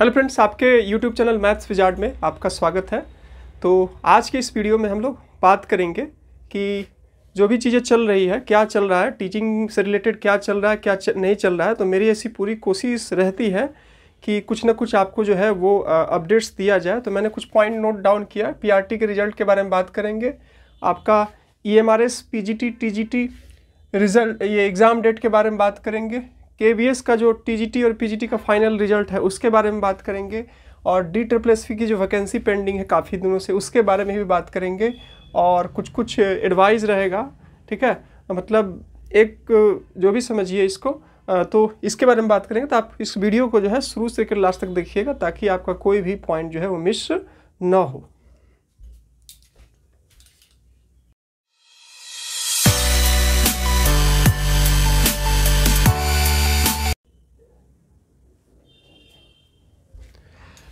hello friends आपके YouTube channel Maths Wizard में आपका स्वागत है तो आज के इस वीडियो में हम लोग बात करेंगे कि जो भी चीज़ें चल रही है क्या चल रहा है टीचिंग से रिलेटेड क्या चल रहा है क्या च, नहीं चल रहा है तो मेरी ऐसी पूरी कोशिश रहती है कि कुछ ना कुछ आपको जो है वो अपडेट्स दिया जाए तो मैंने कुछ पॉइंट नोट डाउन किया पी के रिजल्ट के बारे में बात करेंगे आपका E M R S P G T T G T result ये एग्ज़ाम डेट के बारे में बात करेंगे के का जो टी और पी का फाइनल रिजल्ट है उसके बारे में बात करेंगे और डी ट्रिपल एस की जो वैकेंसी पेंडिंग है काफ़ी दिनों से उसके बारे में भी बात करेंगे और कुछ कुछ एडवाइस रहेगा ठीक है मतलब एक जो भी समझिए इसको तो इसके बारे में बात करेंगे तो आप इस वीडियो को जो है शुरू से लेकर लास्ट तक देखिएगा ताकि आपका कोई भी पॉइंट जो है वो मिस ना हो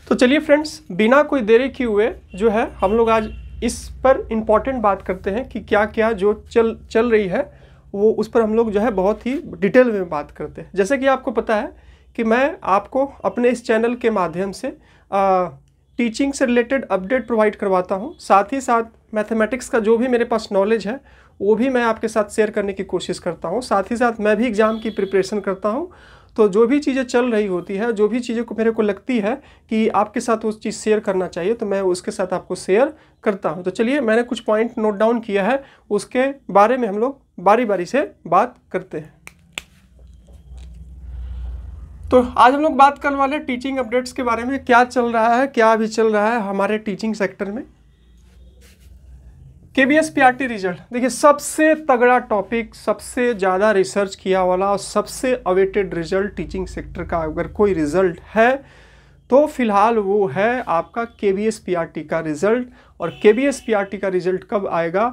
तो चलिए फ्रेंड्स बिना कोई देरी किए हुए जो है हम लोग आज इस पर इम्पॉर्टेंट बात करते हैं कि क्या क्या जो चल चल रही है वो उस पर हम लोग जो है बहुत ही डिटेल में बात करते हैं जैसे कि आपको पता है कि मैं आपको अपने इस चैनल के माध्यम से आ, टीचिंग से रिलेटेड अपडेट प्रोवाइड करवाता हूँ साथ ही साथ मैथमेटिक्स का जो भी मेरे पास नॉलेज है वो भी मैं आपके साथ शेयर करने की कोशिश करता हूँ साथ ही साथ मैं भी एग्ज़ाम की प्रिपरेशन करता हूँ तो जो भी चीज़ें चल रही होती है जो भी चीज़ें को मेरे को लगती है कि आपके साथ उस चीज़ शेयर करना चाहिए तो मैं उसके साथ आपको शेयर करता हूँ तो चलिए मैंने कुछ पॉइंट नोट डाउन किया है उसके बारे में हम लोग बारी बारी से बात करते हैं तो आज हम लोग बात करने वाले टीचिंग अपडेट्स के बारे में क्या चल रहा है क्या अभी चल रहा है हमारे टीचिंग सेक्टर में K V S P R T result देखिए सबसे तगड़ा टॉपिक सबसे ज़्यादा रिसर्च किया वाला और सबसे अवेटेड रिजल्ट टीचिंग सेक्टर का अगर कोई रिजल्ट है तो फिलहाल वो है आपका K V S P R T का रिजल्ट और K V S P R T का रिजल्ट कब आएगा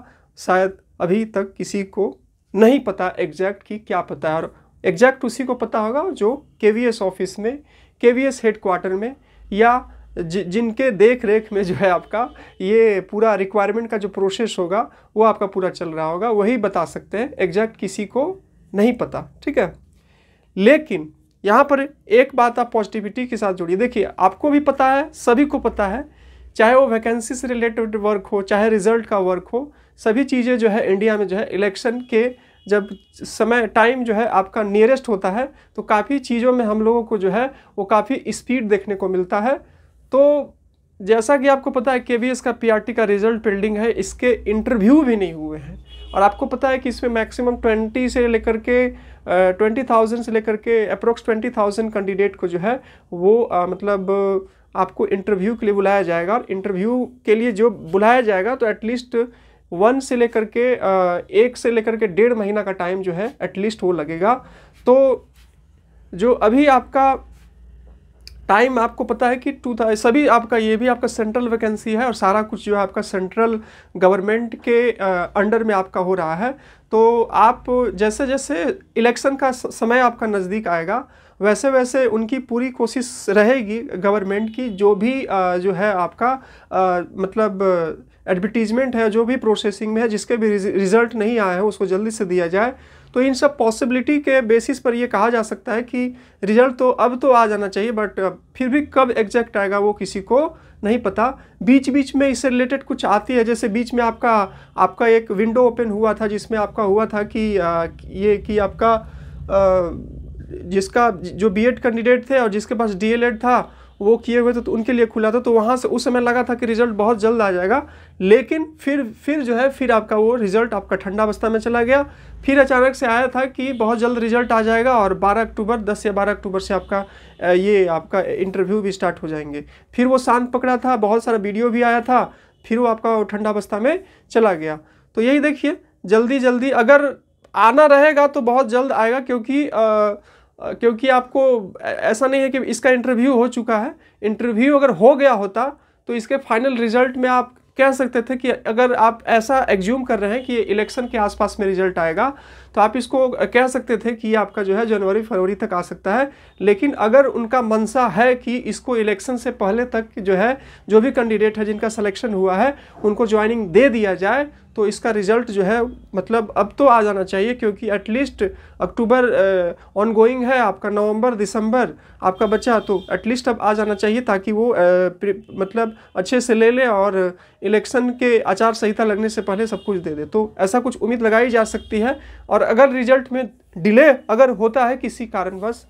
शायद अभी तक किसी को नहीं पता एग्जैक्ट कि क्या पता है और एग्जैक्ट उसी को पता होगा जो के वी एस ऑफिस में के वी एस हेड क्वार्टर में या जि, जिनके देख रेख में जो है आपका ये पूरा रिक्वायरमेंट का जो प्रोसेस होगा वो आपका पूरा चल रहा होगा वही बता सकते हैं एग्जैक्ट किसी को नहीं पता ठीक है लेकिन यहाँ पर एक बात आप पॉजिटिविटी के साथ जुड़िए देखिए आपको भी पता है सभी को पता है चाहे वो वैकेंसी से रिलेटेड वर्क हो चाहे रिजल्ट का वर्क हो सभी चीज़ें जो है इंडिया में जो है इलेक्शन के जब समय टाइम जो है आपका नियरेस्ट होता है तो काफ़ी चीज़ों में हम लोगों को जो है वो काफ़ी स्पीड देखने को मिलता है तो जैसा कि आपको पता है के वी का पी का रिजल्ट पेंडिंग है इसके इंटरव्यू भी नहीं हुए हैं और आपको पता है कि इसमें मैक्सिमम ट्वेंटी से लेकर के ट्वेंटी थाउजेंड से लेकर के अप्रोक्स ट्वेंटी थाउजेंड कैंडिडेट को जो है वो आ, मतलब आपको इंटरव्यू के लिए बुलाया जाएगा और इंटरव्यू के लिए जो बुलाया जाएगा तो एटलीस्ट वन से लेकर के एक से लेकर के डेढ़ महीना का टाइम जो है एटलीस्ट वो लगेगा तो जो अभी आपका टाइम आपको पता है कि टू था सभी आपका ये भी आपका सेंट्रल वैकेंसी है और सारा कुछ जो है आपका सेंट्रल गवर्नमेंट के अंडर में आपका हो रहा है तो आप जैसे जैसे इलेक्शन का समय आपका नज़दीक आएगा वैसे वैसे उनकी पूरी कोशिश रहेगी गवर्नमेंट की जो भी आ, जो है आपका आ, मतलब एडवर्टीजमेंट है जो भी प्रोसेसिंग में है जिसके भी रिजल्ट नहीं आए हैं उसको जल्दी से दिया जाए तो इन सब पॉसिबिलिटी के बेसिस पर ये कहा जा सकता है कि रिजल्ट तो अब तो आ जाना चाहिए बट फिर भी कब एग्जैक्ट आएगा वो किसी को नहीं पता बीच बीच में इससे रिलेटेड कुछ आती है जैसे बीच में आपका आपका एक विंडो ओपन हुआ था जिसमें आपका हुआ था कि आ, ये कि आपका आ, जिसका जो बीएड कैंडिडेट थे और जिसके पास डीएलएड था वो किए हुए थे तो उनके लिए खुला था तो वहाँ से उस समय लगा था कि रिजल्ट बहुत जल्द आ जाएगा लेकिन फिर फिर जो है फिर आपका वो रिजल्ट आपका ठंडा अवस्था में चला गया फिर अचानक से आया था कि बहुत जल्द रिजल्ट आ जाएगा और 12 अक्टूबर 10 या 12 अक्टूबर से आपका ये आपका इंटरव्यू भी स्टार्ट हो जाएंगे फिर वो शांत पकड़ा था बहुत सारा वीडियो भी आया था फिर वो आपका ठंडा अवस्था में चला गया तो यही देखिए जल्दी जल्दी अगर आना रहेगा तो बहुत जल्द आएगा क्योंकि आ, क्योंकि आपको ऐसा नहीं है कि इसका इंटरव्यू हो चुका है इंटरव्यू अगर हो गया होता तो इसके फाइनल रिजल्ट में आप कह सकते थे कि अगर आप ऐसा एग्ज्यूम कर रहे हैं कि इलेक्शन के आसपास में रिजल्ट आएगा तो आप इसको कह सकते थे कि आपका जो है जनवरी फरवरी तक आ सकता है लेकिन अगर उनका मनसा है कि इसको इलेक्शन से पहले तक जो है जो भी कैंडिडेट है जिनका सिलेक्शन हुआ है उनको ज्वाइनिंग दे दिया जाए तो इसका रिजल्ट जो है मतलब अब तो आ जाना चाहिए क्योंकि एटलीस्ट अक्टूबर ऑन गोइंग है आपका नवंबर दिसंबर आपका बच्चा तो एटलीस्ट अब आ जाना चाहिए ताकि वो आ, मतलब अच्छे से ले ले और इलेक्शन के आचार संहिता लगने से पहले सब कुछ दे दे तो ऐसा कुछ उम्मीद लगाई जा सकती है और अगर रिजल्ट में डिले अगर होता है किसी कारणवश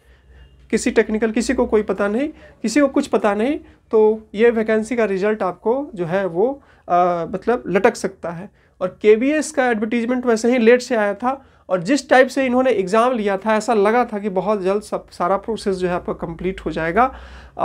किसी टेक्निकल किसी को कोई पता नहीं किसी को कुछ पता नहीं तो ये वैकेंसी का रिजल्ट आपको जो है वो आ, मतलब लटक सकता है और के का एडवर्टीजमेंट वैसे ही लेट से आया था और जिस टाइप से इन्होंने एग्ज़ाम लिया था ऐसा लगा था कि बहुत जल्द सब सारा प्रोसेस जो है आपका कंप्लीट हो जाएगा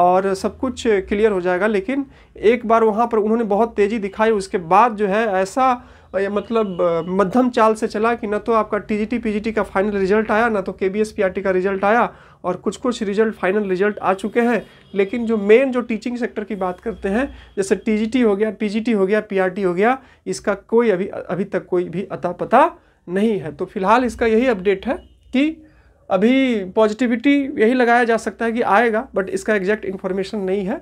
और सब कुछ क्लियर हो जाएगा लेकिन एक बार वहाँ पर उन्होंने बहुत तेज़ी दिखाई उसके बाद जो है ऐसा मतलब मध्यम चाल से चला कि ना तो आपका टीजीटी पीजीटी का फाइनल रिजल्ट आया ना तो के बी का रिजल्ट आया और कुछ कुछ रिजल्ट फाइनल रिजल्ट आ चुके हैं लेकिन जो मेन जो टीचिंग सेक्टर की बात करते हैं जैसे टीजीटी हो गया पीजीटी हो गया पीआरटी हो गया इसका कोई अभी अभी तक कोई भी अता पता नहीं है तो फिलहाल इसका यही अपडेट है कि अभी पॉजिटिविटी यही लगाया जा सकता है कि आएगा बट इसका एग्जैक्ट इन्फॉर्मेशन नहीं है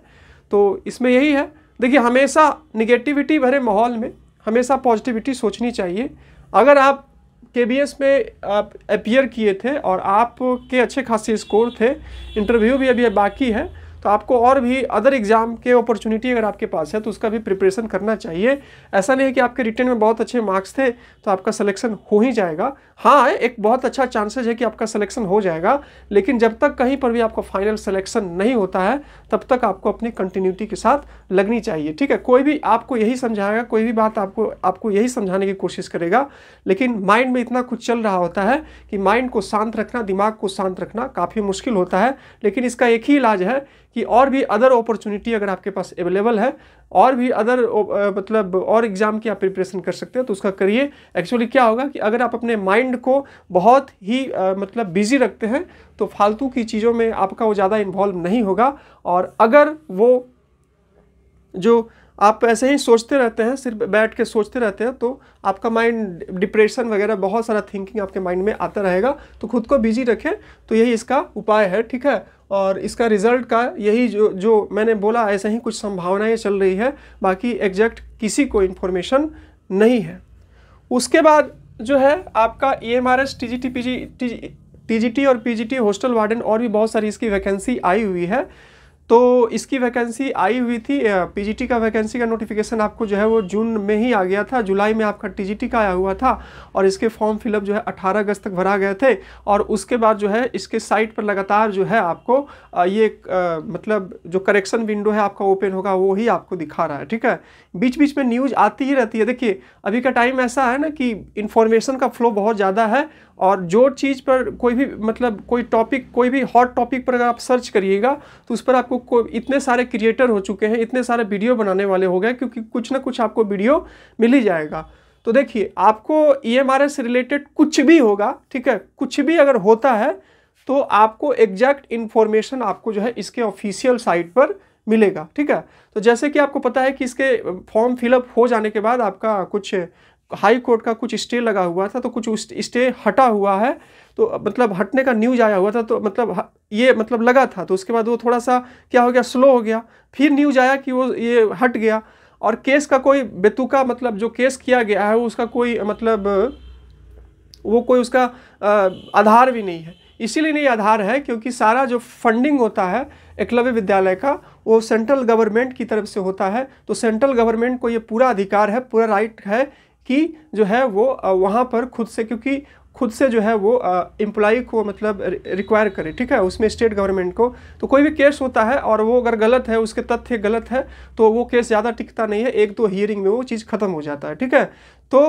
तो इसमें यही है देखिए हमेशा निगेटिविटी भरे माहौल में हमेशा पॉजिटिविटी सोचनी चाहिए अगर आप के में आप अपियर किए थे और आपके अच्छे खासे स्कोर थे इंटरव्यू भी अभी बाकी है तो आपको और भी अदर एग्ज़ाम के अपॉर्चुनिटी अगर आपके पास है तो उसका भी प्रिपरेशन करना चाहिए ऐसा नहीं है कि आपके रिटर्न में बहुत अच्छे मार्क्स थे तो आपका सिलेक्शन हो ही जाएगा हाँ एक बहुत अच्छा चांसेज है कि आपका सिलेक्शन हो जाएगा लेकिन जब तक कहीं पर भी आपका फाइनल सिलेक्शन नहीं होता है तब तक आपको अपनी कंटिन्यूटी के साथ लगनी चाहिए ठीक है कोई भी आपको यही समझाएगा कोई भी बात आपको आपको यही समझाने की कोशिश करेगा लेकिन माइंड में इतना कुछ चल रहा होता है कि माइंड को शांत रखना दिमाग को शांत रखना काफ़ी मुश्किल होता है लेकिन इसका एक ही इलाज है कि कि और भी अदर अपॉर्चुनिटी अगर आपके पास अवेलेबल है और भी अदर मतलब और एग्ज़ाम की आप प्रिपरेशन कर सकते हैं तो उसका करिए एक्चुअली क्या होगा कि अगर आप अपने माइंड को बहुत ही आ, मतलब बिज़ी रखते हैं तो फालतू की चीज़ों में आपका वो ज़्यादा इन्वॉल्व नहीं होगा और अगर वो जो आप ऐसे ही सोचते रहते हैं सिर्फ बैठ के सोचते रहते हैं तो आपका माइंड डिप्रेशन वगैरह बहुत सारा थिंकिंग आपके माइंड में आता रहेगा तो खुद को बिजी रखें तो यही इसका उपाय है ठीक है और इसका रिज़ल्ट का यही जो जो मैंने बोला ऐसे ही कुछ संभावनाएं चल रही है बाकी एग्जैक्ट किसी को इन्फॉर्मेशन नहीं है उसके बाद जो है आपका E M R S T G T P G T G T और P G T hostel warden और भी बहुत सारी इसकी वैकेंसी आई हुई है तो इसकी वैकेंसी आई हुई थी पीजीटी का वैकेंसी का नोटिफिकेशन आपको जो है वो जून में ही आ गया था जुलाई में आपका टीजीटी का आया हुआ था और इसके फॉर्म फिलअप जो है 18 अगस्त तक भरा गए थे और उसके बाद जो है इसके साइट पर लगातार जो है आपको ये मतलब जो करेक्शन विंडो है आपका ओपन होगा वो ही आपको दिखा रहा है ठीक है बीच बीच में न्यूज़ आती ही रहती है देखिए अभी का टाइम ऐसा है ना कि इन्फॉर्मेशन का फ्लो बहुत ज़्यादा है और जो चीज़ पर कोई भी मतलब कोई टॉपिक कोई भी हॉट टॉपिक पर अगर आप सर्च करिएगा तो उस पर आपको इतने सारे क्रिएटर हो चुके हैं इतने सारे वीडियो बनाने वाले हो गए क्योंकि कुछ ना कुछ आपको वीडियो मिल ही जाएगा तो देखिए आपको ई से रिलेटेड कुछ भी होगा ठीक है कुछ भी अगर होता है तो आपको एग्जैक्ट इन्फॉर्मेशन आपको जो है इसके ऑफिशियल साइट पर मिलेगा ठीक है तो जैसे कि आपको पता है कि इसके फॉर्म फिलअप हो जाने के बाद आपका कुछ हाई कोर्ट का कुछ स्टे लगा हुआ था तो कुछ स्टे हटा हुआ है तो मतलब हटने का न्यूज आया हुआ था तो मतलब ये मतलब लगा था तो उसके बाद वो थोड़ा सा क्या हो गया स्लो हो गया फिर न्यूज आया कि वो ये हट गया और केस का कोई बेतुका मतलब जो केस किया गया है उसका कोई मतलब वो कोई उसका आधार भी नहीं है इसीलिए नहीं आधार है क्योंकि सारा जो फंडिंग होता है एकलव्य विद्यालय का वो सेंट्रल गवर्नमेंट की तरफ से होता है तो सेंट्रल गवर्नमेंट को ये पूरा अधिकार है पूरा राइट है कि जो है वो वहाँ पर खुद से क्योंकि खुद से जो है वो एम्प्लॉ को मतलब रिक्वायर करे ठीक है उसमें स्टेट गवर्नमेंट को तो कोई भी केस होता है और वो अगर गलत है उसके तथ्य गलत है तो वो केस ज़्यादा टिकता नहीं है एक दो हियरिंग में वो चीज़ ख़त्म हो जाता है ठीक है तो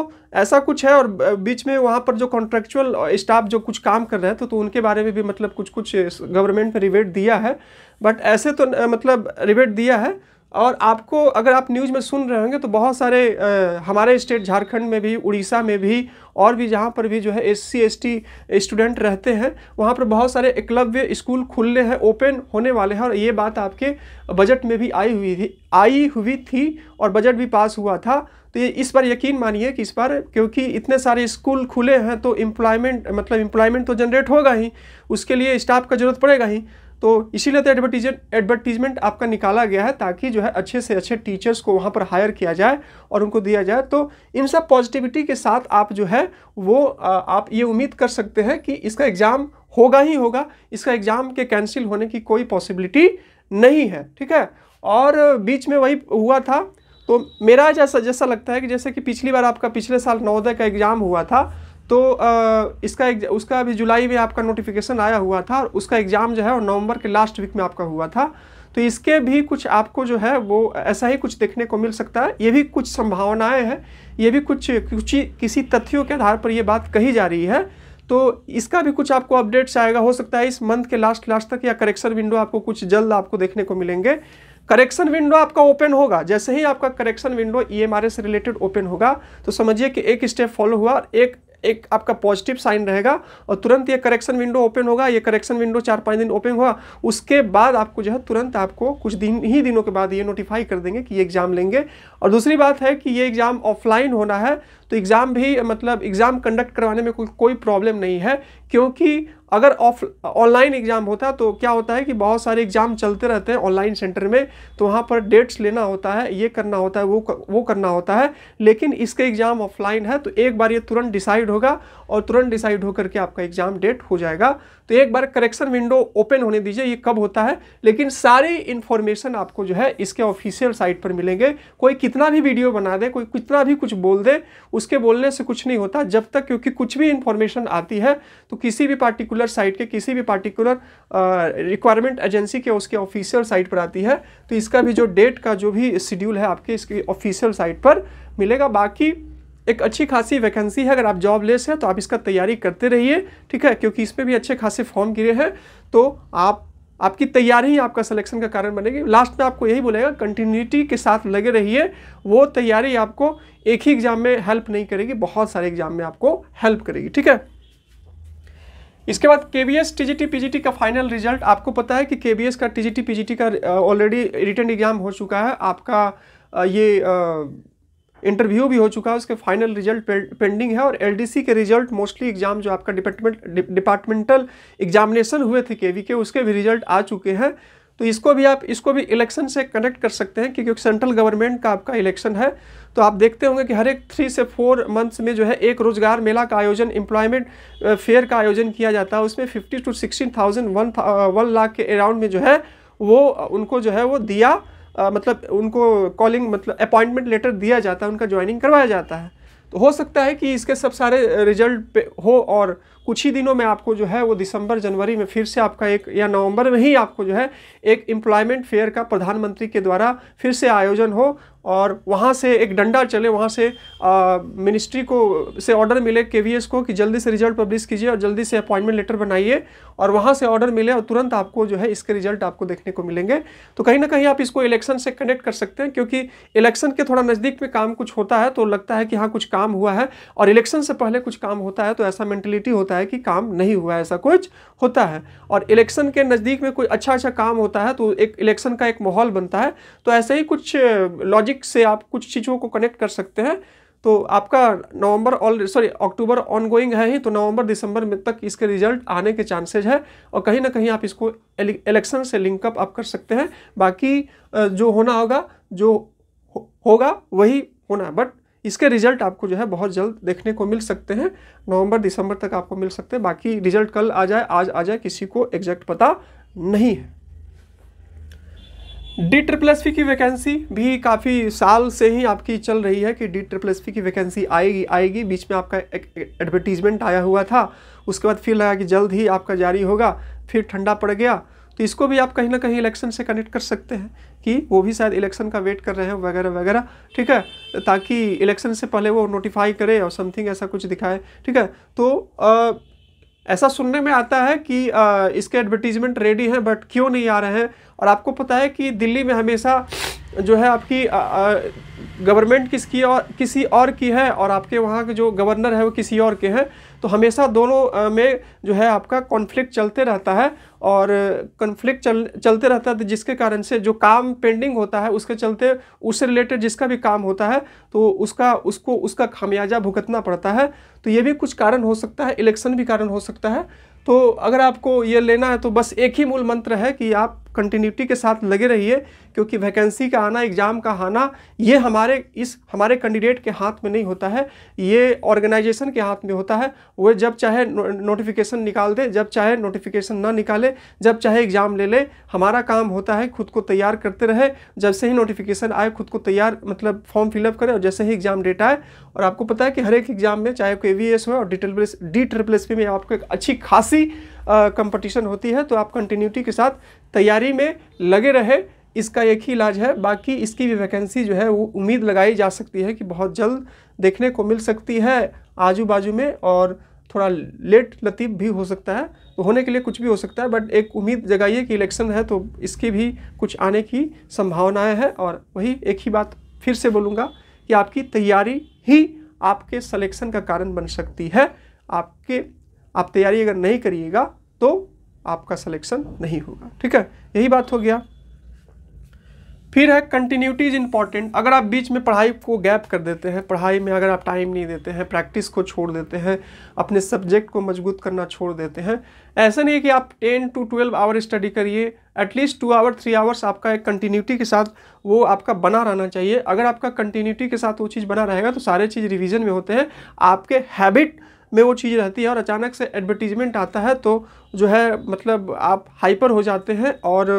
ऐसा कुछ है और बीच में वहाँ पर जो कॉन्ट्रेक्चुअल स्टाफ जो कुछ काम कर रहे हैं तो, तो उनके बारे में भी मतलब कुछ कुछ गवर्नमेंट ने रिवेट दिया है बट ऐसे तो मतलब रिवेट दिया है और आपको अगर आप न्यूज़ में सुन रहे होंगे तो बहुत सारे आ, हमारे स्टेट झारखंड में भी उड़ीसा में भी और भी जहाँ पर भी जो है एस सी स्टूडेंट रहते हैं वहाँ पर बहुत सारे एकलव्य स्कूल खुलने हैं ओपन होने वाले हैं और ये बात आपके बजट में भी आई हुई थी आई हुई थी और बजट भी पास हुआ था तो ये इस बार यकीन मानिए कि इस बार क्योंकि इतने सारे स्कूल खुले हैं तो एम्प्लॉयमेंट मतलब एम्प्लॉयमेंट तो जनरेट होगा ही उसके लिए स्टाफ का जरूरत पड़ेगा ही तो इसीलिए तो एडवर्टीजमेंट एडवर्टीजमेंट आपका निकाला गया है ताकि जो है अच्छे से अच्छे टीचर्स को वहाँ पर हायर किया जाए और उनको दिया जाए तो इन सब पॉजिटिविटी के साथ आप जो है वो आप ये उम्मीद कर सकते हैं कि इसका एग्ज़ाम होगा ही होगा इसका एग्ज़ाम के कैंसिल होने की कोई पॉसिबिलिटी नहीं है ठीक है और बीच में वही हुआ था तो मेरा जैसा जैसा लगता है कि जैसे कि पिछली बार आपका पिछले साल नवोदय का एग्ज़ाम हुआ था तो आ, इसका एक, उसका अभी जुलाई में आपका नोटिफिकेशन आया हुआ था और उसका एग्ज़ाम जो है वो नवंबर के लास्ट वीक में आपका हुआ था तो इसके भी कुछ आपको जो है वो ऐसा ही कुछ देखने को मिल सकता है ये भी कुछ संभावनाएं हैं ये भी कुछ कुछ किसी तथ्यों के आधार पर ये बात कही जा रही है तो इसका भी कुछ आपको अपडेट्स आएगा हो सकता है इस मंथ के लास्ट लास्ट तक या करेक्शन विंडो आपको कुछ जल्द आपको देखने को मिलेंगे करेक्शन विंडो आपका ओपन होगा जैसे ही आपका करेक्शन विंडो ई से रिलेटेड ओपन होगा तो समझिए कि एक स्टेप फॉलो हुआ और एक एक आपका पॉजिटिव साइन रहेगा और तुरंत ये करेक्शन विंडो ओपन होगा ये करेक्शन विंडो चार पाँच दिन ओपन हुआ उसके बाद आपको जो है तुरंत आपको कुछ दिन ही दिनों के बाद ये नोटिफाई कर देंगे कि ये एग्ज़ाम लेंगे और दूसरी बात है कि ये एग्ज़ाम ऑफलाइन होना है तो एग्ज़ाम भी मतलब एग्ज़ाम कंडक्ट करवाने में कोई कोई प्रॉब्लम नहीं है क्योंकि अगर ऑफ ऑनलाइन एग्ज़ाम होता तो क्या होता है कि बहुत सारे एग्ज़ाम चलते रहते हैं ऑनलाइन सेंटर में तो वहाँ पर डेट्स लेना होता है ये करना होता है वो वो करना होता है लेकिन इसके एग्ज़ाम ऑफलाइन है तो एक बार ये तुरंत डिसाइड होगा और तुरंत डिसाइड होकर के आपका एग्जाम डेट हो जाएगा तो एक बार करेक्शन विंडो ओपन होने दीजिए ये कब होता है लेकिन सारी इन्फॉर्मेशन आपको जो है इसके ऑफिशियल साइट पर मिलेंगे कोई कितना भी वीडियो बना दे कोई कितना भी कुछ बोल दे उसके बोलने से कुछ नहीं होता जब तक क्योंकि कुछ भी इन्फॉर्मेशन आती है तो किसी भी पार्टिकुलर साइट के किसी भी पार्टिकुलर रिक्वायरमेंट एजेंसी के उसके ऑफिशियल साइट पर आती है तो इसका भी जो डेट का जो भी शेड्यूल है आपके इसकी ऑफिशियल साइट पर मिलेगा बाकी एक अच्छी खासी वैकेंसी है अगर आप जॉब लेस हैं तो आप इसका तैयारी करते रहिए ठीक है क्योंकि इस पर भी अच्छे खासे फॉर्म गिरे हैं तो आप आपकी तैयारी ही आपका सिलेक्शन का कारण बनेगी लास्ट में आपको यही बोलेगा कंटिन्यूटी के साथ लगे रहिए वो तैयारी आपको एक ही एग्ज़ाम में हेल्प नहीं करेगी बहुत सारे एग्ज़ाम में आपको हेल्प करेगी ठीक है इसके बाद के बी एस टी का फाइनल रिजल्ट आपको पता है कि के बी एस का टी जी का ऑलरेडी रिटर्न एग्जाम हो चुका है आपका ये इंटरव्यू भी हो चुका है उसके फाइनल रिजल्ट पेंडिंग है और एलडीसी के रिजल्ट मोस्टली एग्जाम जो आपका डिपार्टमेंट डिपार्टमेंटल एग्जामिनेशन हुए थे केवी के उसके भी रिजल्ट आ चुके हैं तो इसको भी आप इसको भी इलेक्शन से कनेक्ट कर सकते हैं क्योंकि सेंट्रल गवर्नमेंट का आपका इलेक्शन है तो आप देखते होंगे कि हर एक थ्री से फोर मंथ्स में जो है एक रोजगार मेला का आयोजन एम्प्लॉयमेंट फेयर का आयोजन किया जाता है उसमें fifty two sixteen thousand one one lakh के अराउंड में जो है वो उनको जो है वो दिया आ, मतलब उनको कॉलिंग मतलब अपॉइंटमेंट लेटर दिया जाता है उनका ज्वाइनिंग करवाया जाता है तो हो सकता है कि इसके सब सारे रिजल्ट हो और कुछ ही दिनों में आपको जो है वो दिसंबर जनवरी में फिर से आपका एक या नवंबर में ही आपको जो है एक एम्प्लॉयमेंट फेयर का प्रधानमंत्री के द्वारा फिर से आयोजन हो और वहाँ से एक डंडा चले वहाँ से मिनिस्ट्री को से ऑर्डर मिले के को कि जल्दी से रिजल्ट पब्लिश कीजिए और जल्दी से अपॉइंटमेंट लेटर बनाइए और वहाँ से ऑर्डर मिले और तुरंत आपको जो है इसके रिजल्ट आपको देखने को मिलेंगे तो कहीं ना कहीं आप इसको इलेक्शन से कनेक्ट कर सकते हैं क्योंकि इलेक्शन के थोड़ा नज़दीक में काम कुछ होता है तो लगता है कि हाँ कुछ काम हुआ है और इलेक्शन से पहले कुछ काम होता है तो ऐसा मैंटेलिटी होता है है कि काम नहीं हुआ ऐसा कुछ होता है और इलेक्शन के नज़दीक में कोई अच्छा अच्छा काम होता है तो एक इलेक्शन का एक माहौल बनता है तो ऐसे ही कुछ लॉजिक से आप कुछ चीज़ों को कनेक्ट कर सकते हैं तो आपका November all sorry October ongoing है ही तो नवंबर दिसंबर में तक इसके रिजल्ट आने के चांसेज है और कहीं ना कहीं आप इसको इलेक्शन से लिंकअप आप कर सकते हैं बाकी जो होना होगा जो होगा वही होना है बट इसके रिजल्ट आपको जो है बहुत जल्द देखने को मिल सकते हैं नवंबर दिसंबर तक आपको मिल सकते हैं बाकी रिजल्ट कल आ जाए आज आ जाए किसी को एग्जैक्ट पता नहीं है डी ट्रिपल एस की वैकेंसी भी काफ़ी साल से ही आपकी चल रही है कि डी ट्रिपल एस की वैकेंसी आएगी आएगी बीच में आपका एक एडवर्टीजमेंट आया हुआ था उसके बाद फिर लगा कि जल्द ही आपका जारी होगा फिर ठंडा पड़ गया तो इसको भी आप कहीं ना कहीं इलेक्शन से कनेक्ट कर सकते हैं कि वो भी शायद इलेक्शन का वेट कर रहे हैं वगैरह वगैरह ठीक है ताकि इलेक्शन से पहले वो नोटिफाई करे और समथिंग ऐसा कुछ दिखाए ठीक है तो आ, ऐसा सुनने में आता है कि आ, इसके एडवर्टीजमेंट रेडी हैं बट क्यों नहीं आ रहे हैं और आपको पता है कि दिल्ली में हमेशा जो है आपकी गवर्नमेंट किसकी और किसी और की है और आपके वहाँ के जो गवर्नर है वो किसी और के हैं तो हमेशा दोनों में जो है आपका कॉन्फ्लिक्ट चलते रहता है और कन्फ्लिक्ट चल चलते रहता है जिसके कारण से जो काम पेंडिंग होता है उसके चलते उससे रिलेटेड जिसका भी काम होता है तो उसका उसको उसका खामियाजा भुगतना पड़ता है तो ये भी कुछ कारण हो सकता है इलेक्शन भी कारण हो सकता है तो अगर आपको ये लेना है तो बस एक ही मूल मंत्र है कि आप कंटिन्यूटी के साथ लगे रहिए क्योंकि वैकेंसी का आना एग्ज़ाम का आना ये हमारे इस हमारे कैंडिडेट के हाथ में नहीं होता है ये ऑर्गेनाइजेशन के हाथ में होता है वह जब चाहे नोटिफिकेशन निकाल दे जब चाहे नोटिफिकेशन ना निकाले जब चाहे एग्ज़ाम ले ले हमारा काम होता है खुद को तैयार करते रहे जब से ही नोटिफिकेशन आए खुद को तैयार मतलब फॉर्म फिलअप करें और जैसे ही एग्ज़ाम डेट आए और आपको पता है कि हर एक एग्ज़ाम में चाहे कोई ए हो और डी ट्रिपल डी में आपको एक अच्छी खासी कंपटीशन होती है तो आप कंटिन्यूटी के साथ तैयारी में लगे रहे इसका एक ही इलाज है बाकी इसकी भी वैकेंसी जो है वो उम्मीद लगाई जा सकती है कि बहुत जल्द देखने को मिल सकती है आजू बाजू में और थोड़ा लेट लतीफ भी हो सकता है तो होने के लिए कुछ भी हो सकता है बट एक उम्मीद जगाइए कि इलेक्शन है तो इसकी भी कुछ आने की संभावनाएं हैं और वही एक ही बात फिर से बोलूँगा कि आपकी तैयारी ही आपके सलेक्शन का कारण बन सकती है आपके आप तैयारी अगर नहीं करिएगा तो आपका सिलेक्शन नहीं होगा ठीक है यही बात हो गया फिर है कंटिन्यूटी इज इम्पॉर्टेंट अगर आप बीच में पढ़ाई को गैप कर देते हैं पढ़ाई में अगर आप टाइम नहीं देते हैं प्रैक्टिस को छोड़ देते हैं अपने सब्जेक्ट को मजबूत करना छोड़ देते हैं ऐसा नहीं है कि आप ten to twelve hour study करिए at least two hour three hours आपका एक कंटिन्यूटी के साथ वो आपका बना रहना चाहिए अगर आपका कंटिन्यूटी के साथ वो चीज़ बना रहेगा तो सारे चीज़ रिविज़न में होते हैं आपके हैबिट में वो चीज़ रहती है और अचानक से एडवर्टीजमेंट आता है तो जो है मतलब आप हाइपर हो जाते हैं और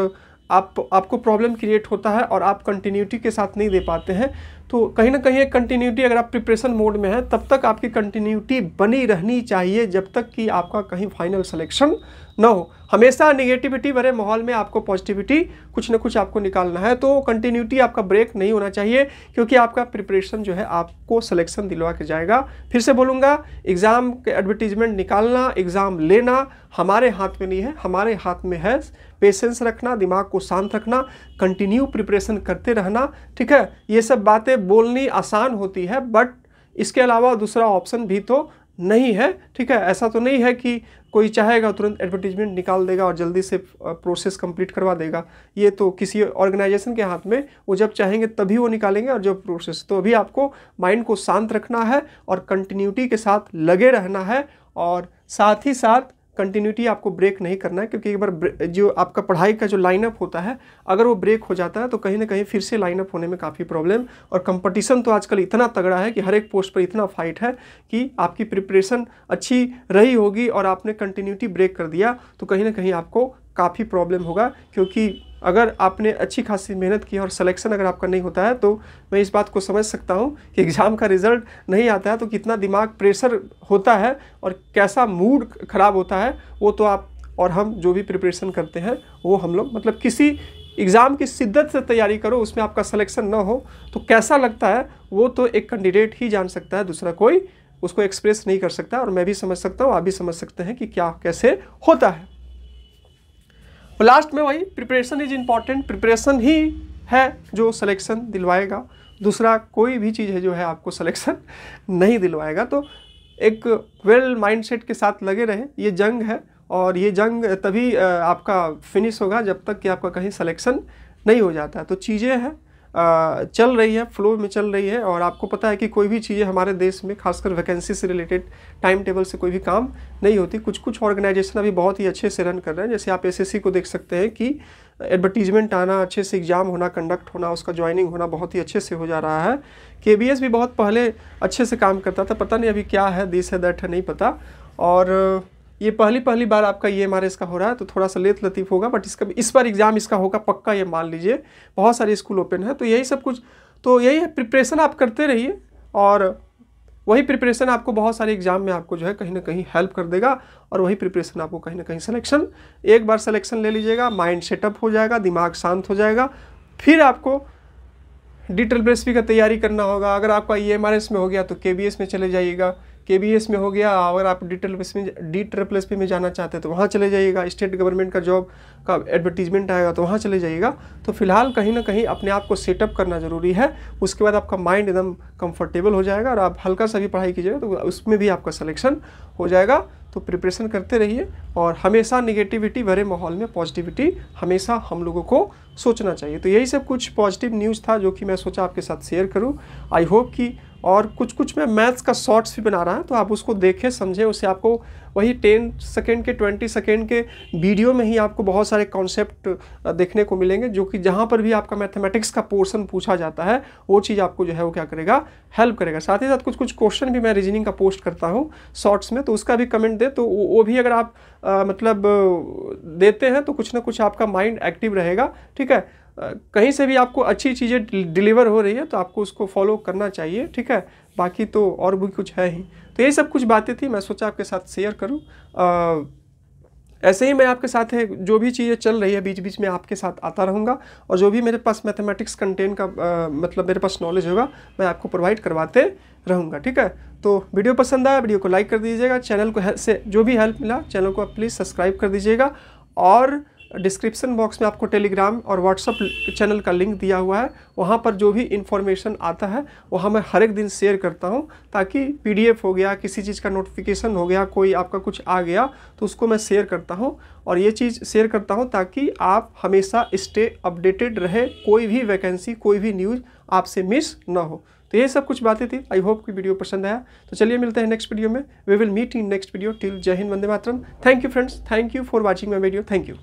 आप आपको प्रॉब्लम क्रिएट होता है और आप कंटिन्यूटी के साथ नहीं दे पाते हैं तो कहीं ना कहीं एक कंटिन्यूटी अगर आप प्रिपरेशन मोड में हैं तब तक आपकी कंटिन्यूटी बनी रहनी चाहिए जब तक कि आपका कहीं फाइनल सिलेक्शन ना हो हमेशा निगेटिविटी भरे माहौल में आपको पॉजिटिविटी कुछ ना कुछ आपको निकालना है तो कंटिन्यूटी आपका ब्रेक नहीं होना चाहिए क्योंकि आपका प्रिपरेशन जो है आपको सिलेक्शन दिलवा के जाएगा फिर से बोलूँगा एग्ज़ाम के एडवर्टीजमेंट निकालना एग्ज़ाम लेना हमारे हाथ में नहीं है हमारे हाथ में है पेशेंस रखना दिमाग को शांत रखना कंटिन्यू प्रिपरेशन करते रहना ठीक है ये सब बातें बोलनी आसान होती है बट इसके अलावा दूसरा ऑप्शन भी तो नहीं है ठीक है ऐसा तो नहीं है कि कोई चाहेगा तुरंत एडवर्टीजमेंट निकाल देगा और जल्दी से प्रोसेस कंप्लीट करवा देगा ये तो किसी ऑर्गेनाइजेशन के हाथ में वो जब चाहेंगे तभी वो निकालेंगे और जब प्रोसेस तो अभी आपको माइंड को शांत रखना है और कंटिन्यूटी के साथ लगे रहना है और साथ ही साथ कंटिन्यूटी आपको ब्रेक नहीं करना है क्योंकि एक बार जो आपका पढ़ाई का जो लाइनअप होता है अगर वो ब्रेक हो जाता है तो कहीं ना कहीं फिर से लाइनअप होने में काफ़ी प्रॉब्लम और कंपटीशन तो आजकल इतना तगड़ा है कि हर एक पोस्ट पर इतना फाइट है कि आपकी प्रिपरेशन अच्छी रही होगी और आपने कंटिन्यूटी ब्रेक कर दिया तो कहीं ना कहीं आपको काफ़ी प्रॉब्लम होगा क्योंकि अगर आपने अच्छी खासी मेहनत की और सिलेक्शन अगर आपका नहीं होता है तो मैं इस बात को समझ सकता हूँ कि एग्ज़ाम का रिज़ल्ट नहीं आता है तो कितना दिमाग प्रेशर होता है और कैसा मूड ख़राब होता है वो तो आप और हम जो भी प्रिपरेशन करते हैं वो हम लोग मतलब किसी एग्ज़ाम की शिद्दत से तैयारी करो उसमें आपका सलेक्शन ना हो तो कैसा लगता है वो तो एक कैंडिडेट ही जान सकता है दूसरा कोई उसको एक्सप्रेस नहीं कर सकता और मैं भी समझ सकता हूँ आप भी समझ सकते हैं कि क्या कैसे होता है लास्ट में वही प्रिपरेशन इज इम्पॉर्टेंट प्रिपरेशन ही है जो सिलेक्शन दिलवाएगा दूसरा कोई भी चीज़ है जो है आपको सिलेक्शन नहीं दिलवाएगा तो एक वेल माइंडसेट के साथ लगे रहें ये जंग है और ये जंग तभी आपका फिनिश होगा जब तक कि आपका कहीं सिलेक्शन नहीं हो जाता तो चीज़ें हैं चल रही है फ्लो में चल रही है और आपको पता है कि कोई भी चीज़ें हमारे देश में खासकर वैकेंसी से रिलेटेड टाइम टेबल से कोई भी काम नहीं होती कुछ कुछ ऑर्गेनाइजेशन अभी बहुत ही अच्छे से रन कर रहे हैं जैसे आप एस को देख सकते हैं कि एडवर्टीजमेंट आना अच्छे से एग्ज़ाम होना कंडक्ट होना उसका ज्वाइनिंग होना बहुत ही अच्छे से हो जा रहा है के भी बहुत पहले अच्छे से काम करता था पता नहीं अभी क्या है दिस है दैट है नहीं पता और ये पहली पहली बार आपका ये एम का हो रहा है तो थोड़ा सा लेत लतीफ़ होगा बट इसका इस बार एग्ज़ाम इसका होगा पक्का ये मान लीजिए बहुत सारे स्कूल ओपन है तो यही सब कुछ तो यही है प्रिपरेशन आप करते रहिए और वही प्रिपरेशन आपको बहुत सारे एग्जाम में आपको जो है कहीं ना कहीं हेल्प कर देगा और वही प्रिपरेशन आपको कहीं ना कहीं सलेक्शन एक बार सलेक्शन ले लीजिएगा माइंड सेटअप हो जाएगा दिमाग शांत हो जाएगा फिर आपको डिटेल ब्रेसपी का तैयारी करना होगा अगर आपका ई में हो गया तो के में चले जाइएगा के बी एस में हो गया अगर आप डी ट्रिपल एस में डी ट्रिपल एस पी में जाना चाहते हैं तो वहाँ चले जाइएगा स्टेट गवर्नमेंट का जॉब का एडवर्टीजमेंट आएगा तो वहाँ चले जाइएगा तो फिलहाल कहीं ना कहीं अपने आप को सेटअप करना ज़रूरी है उसके बाद आपका माइंड एकदम कंफर्टेबल हो जाएगा और आप हल्का सा भी पढ़ाई कीजिएगा तो उसमें भी आपका सलेक्शन हो जाएगा तो प्रिपरेशन करते रहिए और हमेशा निगेटिविटी भरे माहौल में पॉजिटिविटी हमेशा हम लोगों को सोचना चाहिए तो यही सब कुछ पॉजिटिव न्यूज़ था जो कि मैं सोचा आपके साथ शेयर करूँ आई होप कि और कुछ कुछ मैं मैथ्स का शॉर्ट्स भी बना रहा हूँ तो आप उसको देखें समझें उससे आपको वही टेन सेकेंड के ट्वेंटी सेकेंड के वीडियो में ही आपको बहुत सारे कॉन्सेप्ट देखने को मिलेंगे जो कि जहाँ पर भी आपका मैथमेटिक्स का पोर्सन पूछा जाता है वो चीज़ आपको जो है वो क्या करेगा हेल्प करेगा साथ ही साथ कुछ कुछ क्वेश्चन भी मैं रीजनिंग का पोस्ट करता हूँ शॉर्ट्स में तो उसका भी कमेंट दे तो वो भी अगर आप आ, मतलब देते हैं तो कुछ ना कुछ आपका माइंड एक्टिव रहेगा ठीक है कहीं से भी आपको अच्छी चीज़ें डिलीवर हो रही है तो आपको उसको फॉलो करना चाहिए ठीक है बाकी तो और भी कुछ है ही तो ये सब कुछ बातें थी मैं सोचा आपके साथ शेयर करूँ ऐसे ही मैं आपके साथ है जो भी चीज़ें चल रही है बीच बीच में आपके साथ आता रहूँगा और जो भी मेरे पास मैथमेटिक्स कंटेंट का आ, मतलब मेरे पास नॉलेज होगा मैं आपको प्रोवाइड करवाते रहूँगा ठीक है तो वीडियो पसंद आया वीडियो को लाइक कर दीजिएगा चैनल को से जो भी हेल्प मिला चैनल को आप प्लीज़ सब्सक्राइब कर दीजिएगा और डिस्क्रिप्सन बॉक्स में आपको टेलीग्राम और व्हाट्सअप चैनल का लिंक दिया हुआ है वहाँ पर जो भी इन्फॉर्मेशन आता है वहाँ मैं हर एक दिन शेयर करता हूँ ताकि पीडीएफ हो गया किसी चीज़ का नोटिफिकेशन हो गया कोई आपका कुछ आ गया तो उसको मैं शेयर करता हूँ और ये चीज़ शेयर करता हूँ ताकि आप हमेशा स्टे अपडेटेड रहे कोई भी वैकेंसी कोई भी न्यूज़ आपसे मिस ना हो तो ये सब कुछ बातें थी आई होप कि वीडियो पसंद आया तो चलिए मिलते हैं नेक्स्ट वीडियो में we will meet in next video till Jai Hind Vande Mataram thank you friends thank you for watching my video thank you